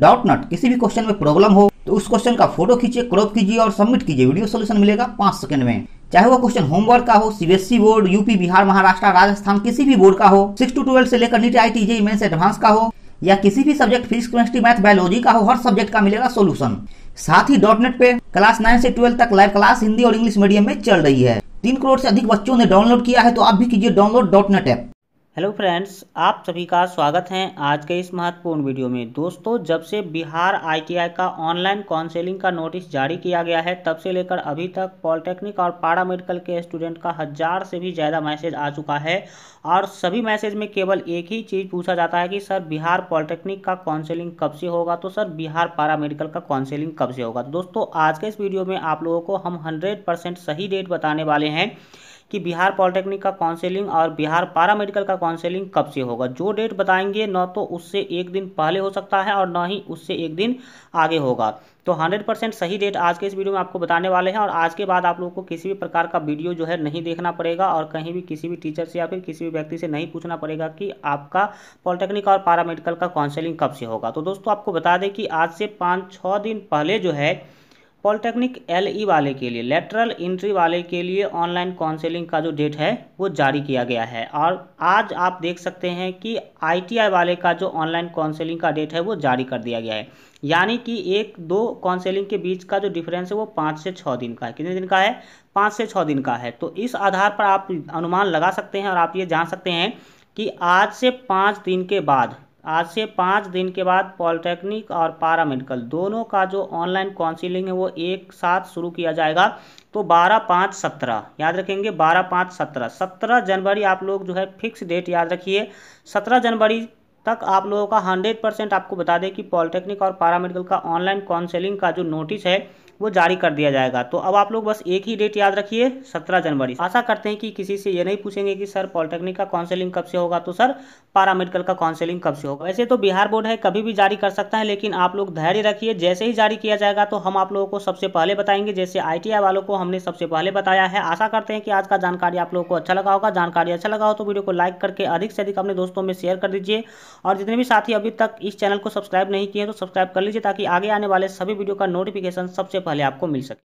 doubt not किसी भी question में प्रॉब्लम हो तो उस क्वेश्चन का फोटो खींचे क्रॉप कीजिए और सबमिट कीजिए वीडियो सोल्यूशन मिलेगा पांच सेकंड में चाहे वो क्वेश्चन होमवर्क का हो CBSE board UP Bihar Maharashtra Rajasthan किसी भी बोर्ड का हो सिक्स टू ट्वेल्व से लेकर NEET I T mains advance का हो या किसी भी subject physics chemistry math biology का हो हर सब्जेक्ट का मिलेगा सोल्यूशन साथ ही डॉट नेट पे क्लास नाइन से ट्वेल्व तक लाइव क्लास हिंदी और इंग्लिश मीडियम में चल रही है तीन करोड़ से अधिक बच्चों ने डाउनलोड किया है तो आप भी कीजिए download dot net app hello friends आप सभी का स्वागत है आज के इस महत्वपूर्ण वीडियो में दोस्तों जब से बिहार आईटीआई का ऑनलाइन काउंसलिंग का नोटिस जारी किया गया है तब से लेकर अभी तक पॉलिटेक्निक और पारा मेडिकल के स्टूडेंट का हज़ार से भी ज़्यादा मैसेज आ चुका है और सभी मैसेज में केवल एक ही चीज़ पूछा जाता है कि सर बिहार पॉलिटेक्निक का काउंसिलिंग कब से होगा तो सर बिहार पारा मेडिकल का काउंसिलिंग कब से होगा तो, दोस्तों आज के इस वीडियो में आप लोगों को हम हंड्रेड सही डेट बताने वाले हैं कि बिहार पॉलिटेक्निक का काउंसिलिंग और बिहार पारा मेडिकल का काउंसिलिंग कब से होगा जो डेट बताएंगे न तो उससे एक दिन पहले हो सकता है और न ही उससे एक दिन आगे होगा तो 100 परसेंट सही डेट आज के इस वीडियो में आपको बताने वाले हैं और आज के बाद आप लोगों को किसी भी प्रकार का वीडियो जो है नहीं देखना पड़ेगा और कहीं भी किसी भी टीचर से या फिर किसी भी व्यक्ति से नहीं पूछना पड़ेगा कि आपका पॉलिटेक्निक और पारा मेडिकल का काउंसिलिंग कब से होगा तो दोस्तों आपको बता दें कि आज से पाँच छः दिन पहले जो है पॉलिटेक्निक एल ई वाले के लिए लेटरल इंट्री वाले के लिए ऑनलाइन काउंसलिंग का जो डेट है वो जारी किया गया है और आज आप देख सकते हैं कि आईटीआई वाले का जो ऑनलाइन काउंसलिंग का डेट है वो जारी कर दिया गया है यानी कि एक दो काउंसलिंग के बीच का जो डिफरेंस है वो पाँच से छः दिन का है कितने दिन का है पाँच से छः दिन का है तो इस आधार पर आप अनुमान लगा सकते हैं और आप ये जान सकते हैं कि आज से पाँच दिन के बाद आज से पाँच दिन के बाद पॉलिटेक्निक और पारामेडिकल दोनों का जो ऑनलाइन काउंसिलिंग है वो एक साथ शुरू किया जाएगा तो बारह पाँच सत्रह याद रखेंगे बारह पाँच सत्रह सत्रह जनवरी आप लोग जो है फिक्स डेट याद रखिए सत्रह जनवरी तक आप लोगों का हंड्रेड परसेंट आपको बता दें कि पॉलिटेक्निक और पारामेडिकल का ऑनलाइन काउंसिलिंग का जो नोटिस है वो जारी कर दिया जाएगा तो अब आप लोग बस एक ही डेट याद रखिए सत्रह जनवरी आशा करते हैं कि किसी से ये नहीं पूछेंगे कि सर पॉलिटेक्निक का काउंसिलिंग कब से होगा तो सर पारामेडिकल का काउंसिलिंग कब से होगा वैसे तो बिहार बोर्ड है कभी भी जारी कर सकता है लेकिन आप लोग धैर्य रखिए जैसे ही जारी किया जाएगा तो हम आप लोगों को सबसे पहले बताएंगे जैसे आई वालों को हमने सबसे पहले बताया है आशा करते हैं कि आज का जानकारी आप लोगों को अच्छा लगा होगा जानकारी अच्छा लगा हो तो वीडियो को लाइक करके अधिक से अधिक अपने दोस्तों में शेयर कर दीजिए और जितने भी साथी अभी तक इस चैनल को सब्सक्राइब नहीं किए तो सब्सक्राइब कर लीजिए ताकि आगे आने वाले सभी वीडियो का नोटिफिकेशन सबसे पहले आपको मिल सके